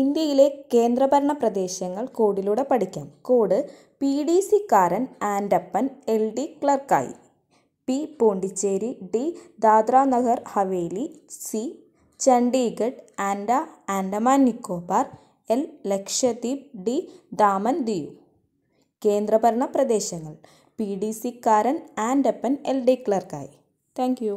ഇന്ത്യയിലെ കേന്ദ്രഭരണ പ്രദേശങ്ങൾ കോഡിലൂടെ പഠിക്കാം code P D Karan Andappan L D ക്ലർക്കായി P Pondicherry D Dadra Nagar Haveli C Chandigarh ആൻഡ ആൻഡമാൻ നിക്കോബാർ എൽ ലക്ഷദ്വീപ് ഡി ദാമൻ ദിയു കേന്ദ്രഭരണ പ്രദേശങ്ങൾ P D Karan Andappan L D ക്ലർക്കായി താങ്ക് യു